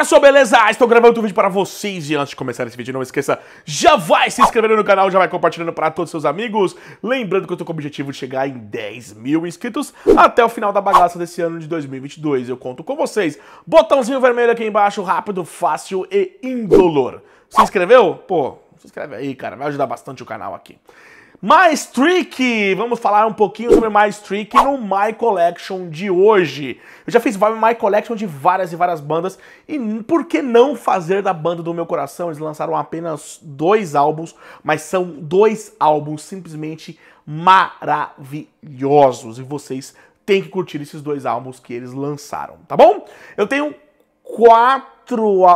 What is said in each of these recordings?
pessoal, beleza? Ah, estou gravando outro vídeo para vocês e antes de começar esse vídeo, não esqueça, já vai se inscrevendo no canal, já vai compartilhando para todos os seus amigos. Lembrando que eu estou com o objetivo de chegar em 10 mil inscritos até o final da bagaça desse ano de 2022. Eu conto com vocês. Botãozinho vermelho aqui embaixo, rápido, fácil e indolor. Se inscreveu? Pô, se inscreve aí, cara, vai ajudar bastante o canal aqui. Mais Trick! Vamos falar um pouquinho sobre Mais Trick no My Collection de hoje. Eu já fiz My Collection de várias e várias bandas, e por que não fazer da banda do meu coração? Eles lançaram apenas dois álbuns, mas são dois álbuns simplesmente maravilhosos, e vocês têm que curtir esses dois álbuns que eles lançaram, tá bom? Eu tenho quatro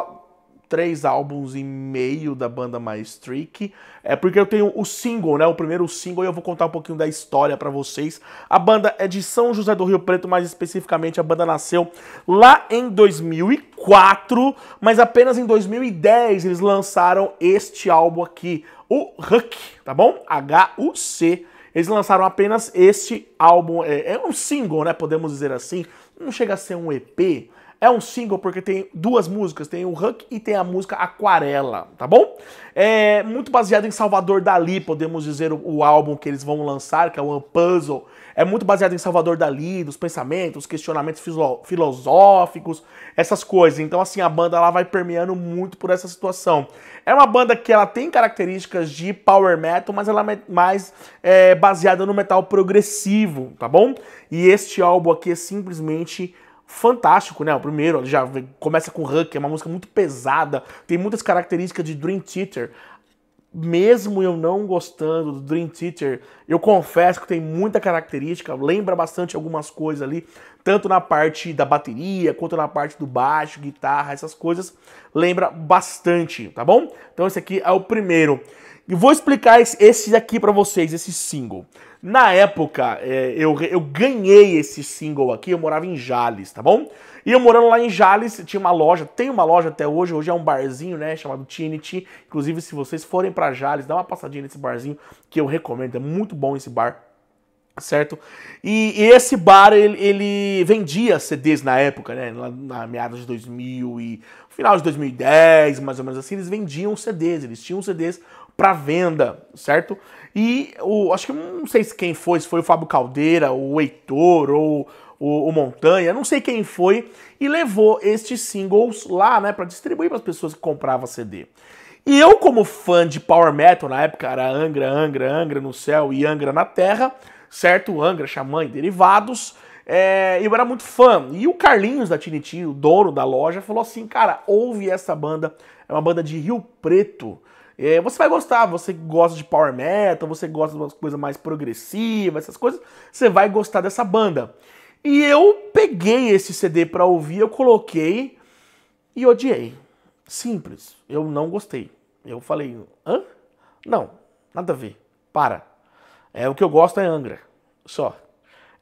três álbuns e meio da banda mais tricky. É porque eu tenho o single, né? O primeiro single e eu vou contar um pouquinho da história para vocês. A banda é de São José do Rio Preto, mais especificamente a banda nasceu lá em 2004, mas apenas em 2010 eles lançaram este álbum aqui, o Huck, tá bom? H U C. Eles lançaram apenas este álbum, é, é um single, né? Podemos dizer assim. Não chega a ser um EP, é um single porque tem duas músicas, tem o Huck e tem a música Aquarela, tá bom? É muito baseado em Salvador Dali, podemos dizer o, o álbum que eles vão lançar, que é o One Puzzle. É muito baseado em Salvador Dali, dos pensamentos, questionamentos filo, filosóficos, essas coisas. Então assim, a banda ela vai permeando muito por essa situação. É uma banda que ela tem características de power metal, mas ela é mais é, baseada no metal progressivo, tá bom? E este álbum aqui é simplesmente fantástico, né? O primeiro ele já começa com Huck, é uma música muito pesada, tem muitas características de Dream Theater. Mesmo eu não gostando do Dream Theater, eu confesso que tem muita característica, lembra bastante algumas coisas ali tanto na parte da bateria quanto na parte do baixo, guitarra, essas coisas, lembra bastante, tá bom? Então esse aqui é o primeiro. E vou explicar esse aqui para vocês, esse single. Na época, é, eu, eu ganhei esse single aqui, eu morava em Jales, tá bom? E eu morando lá em Jales, tinha uma loja, tem uma loja até hoje, hoje é um barzinho, né, chamado Trinity. Inclusive, se vocês forem para Jales, dá uma passadinha nesse barzinho, que eu recomendo, é muito bom esse bar certo? E, e, esse bar, ele, ele, vendia CDs na época, né? Na, na meados de 2000 e final de 2010, mais ou menos assim, eles vendiam CDs, eles tinham CDs para venda, certo? E o, acho que não sei quem foi, se foi o Fábio Caldeira, o Heitor ou o, o Montanha, não sei quem foi, e levou estes singles lá, né, para distribuir para as pessoas que compravam CD. E eu, como fã de power metal, na época era Angra, Angra, Angra no céu e Angra na terra, certo? Angra, Xamã e derivados. É, eu era muito fã. E o Carlinhos da Tiniti, o dono da loja, falou assim: cara, ouve essa banda, é uma banda de Rio Preto. É, você vai gostar, você gosta de power metal, você gosta de uma coisa mais progressiva, essas coisas, você vai gostar dessa banda. E eu peguei esse CD pra ouvir, eu coloquei e odiei. Simples, eu não gostei. Eu falei, hã? Não, nada a ver, para. É, o que eu gosto é Angra, só.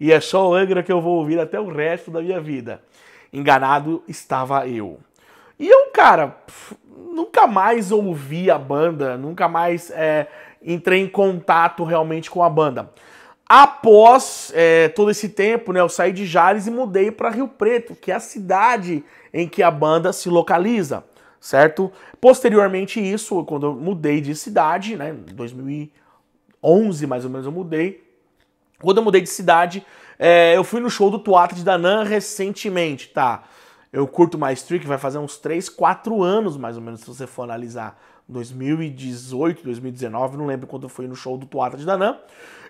E é só o Angra que eu vou ouvir até o resto da minha vida. Enganado estava eu. E eu, cara, nunca mais ouvi a banda, nunca mais é, entrei em contato realmente com a banda. Após é, todo esse tempo, né, eu saí de Jales e mudei para Rio Preto, que é a cidade em que a banda se localiza, certo? Posteriormente isso, quando eu mudei de cidade, né, em 2000 11 mais ou menos eu mudei. Quando eu mudei de cidade, é, eu fui no show do Tuatro de Danã recentemente, tá? Eu curto mais Trick, vai fazer uns 3, 4 anos mais ou menos, se você for analisar. 2018, 2019, não lembro quando eu fui no show do Tuatro de Danã.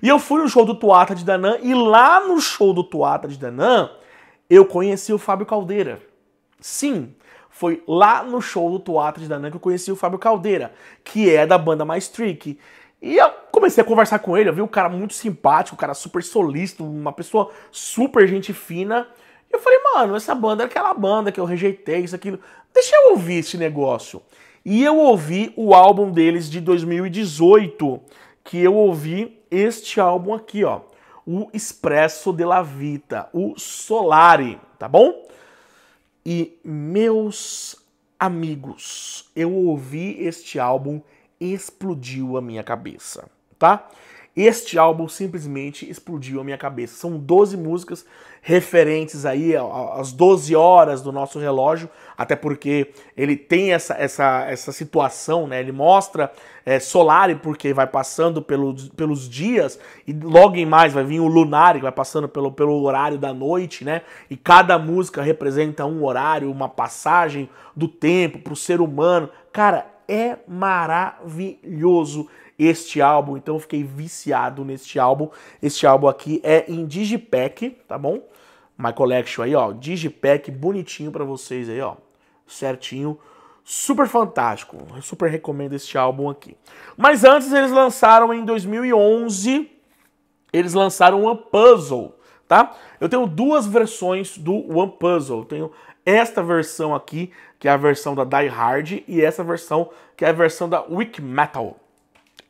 E eu fui no show do Tuatro de Danã, e lá no show do Tuatro de Danã, eu conheci o Fábio Caldeira. Sim, foi lá no show do Tuatro de Danã que eu conheci o Fábio Caldeira, que é da banda Mais Trick. E eu comecei a conversar com ele, eu vi um cara muito simpático, um cara super solista uma pessoa super gente fina. E eu falei, mano, essa banda era é aquela banda que eu rejeitei, isso, aquilo. Deixa eu ouvir esse negócio. E eu ouvi o álbum deles de 2018, que eu ouvi este álbum aqui, ó. O Expresso de la Vita, o Solari, tá bom? E meus amigos, eu ouvi este álbum explodiu a minha cabeça, tá? Este álbum simplesmente explodiu a minha cabeça. São 12 músicas referentes aí às 12 horas do nosso relógio, até porque ele tem essa, essa, essa situação, né? Ele mostra é, Solari porque vai passando pelos, pelos dias e logo em mais vai vir o Lunari que vai passando pelo, pelo horário da noite, né? E cada música representa um horário, uma passagem do tempo para o ser humano. Cara, é maravilhoso este álbum, então eu fiquei viciado neste álbum. Este álbum aqui é em Digipack, tá bom? My Collection aí, ó, Digipack bonitinho para vocês aí, ó. Certinho. Super fantástico. Eu super recomendo este álbum aqui. Mas antes eles lançaram em 2011, eles lançaram uma Puzzle tá? Eu tenho duas versões do One Puzzle. Eu tenho esta versão aqui, que é a versão da Die Hard, e essa versão que é a versão da Wick Metal.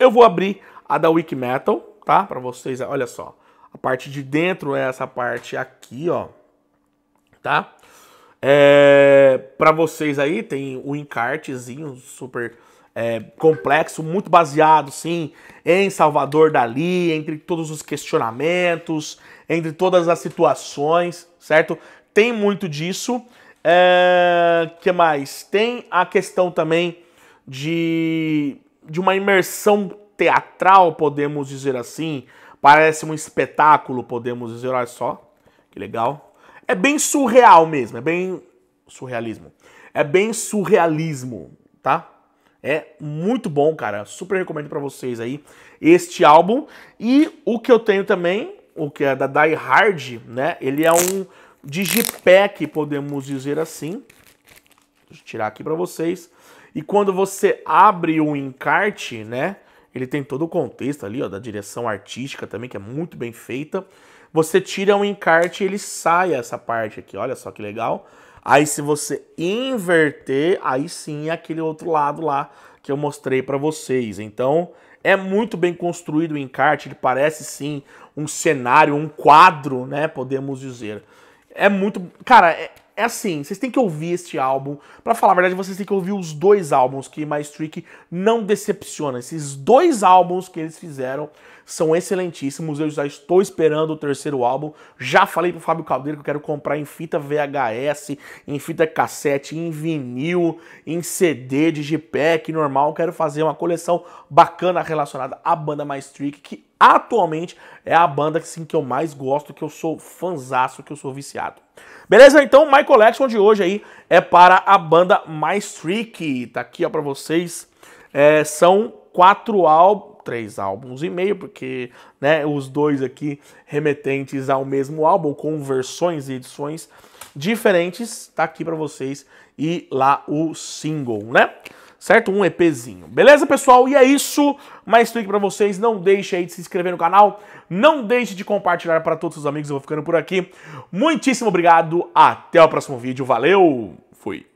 Eu vou abrir a da Wick Metal, tá? Para vocês, olha só. A parte de dentro é essa parte aqui, ó. Tá? É, para vocês aí tem o encartezinho super é, complexo, muito baseado, sim, em Salvador Dali, entre todos os questionamentos, entre todas as situações, certo? Tem muito disso. É, que mais? Tem a questão também de, de uma imersão teatral, podemos dizer assim. Parece um espetáculo, podemos dizer, olha só, que legal. É bem surreal mesmo, é bem surrealismo. É bem surrealismo, tá? É muito bom, cara. Super recomendo para vocês aí este álbum. E o que eu tenho também, o que é da Die Hard, né? Ele é um digipack, podemos dizer assim. Deixa eu tirar aqui para vocês. E quando você abre o encarte, né? Ele tem todo o contexto ali, ó, da direção artística também, que é muito bem feita. Você tira um encarte e ele sai essa parte aqui. Olha só que legal. Aí se você inverter, aí sim é aquele outro lado lá que eu mostrei para vocês. Então, é muito bem construído o encarte, ele parece sim um cenário, um quadro, né, podemos dizer. É muito, cara, é, é assim, vocês têm que ouvir este álbum. Para falar a verdade, vocês têm que ouvir os dois álbuns que My Streak não decepciona. Esses dois álbuns que eles fizeram são excelentíssimos. Eu já estou esperando o terceiro álbum. Já falei pro Fábio Caldeira que eu quero comprar em fita VHS, em fita cassete, em vinil, em CD, digipack normal. Quero fazer uma coleção bacana relacionada à banda Mais Trick, que atualmente é a banda assim, que eu mais gosto, que eu sou fanzaço, que eu sou viciado. Beleza? Então, My Collection de hoje aí é para a banda Mais Trick. Tá aqui ó para vocês. É, são quatro álbuns três álbuns e meio, porque né, os dois aqui remetentes ao mesmo álbum, com versões e edições diferentes, tá aqui para vocês e lá o single, né? Certo? Um EPzinho. Beleza, pessoal? E é isso. Mais clique para vocês. Não deixe aí de se inscrever no canal. Não deixe de compartilhar para todos os amigos. Eu vou ficando por aqui. Muitíssimo obrigado. Até o próximo vídeo. Valeu. Fui.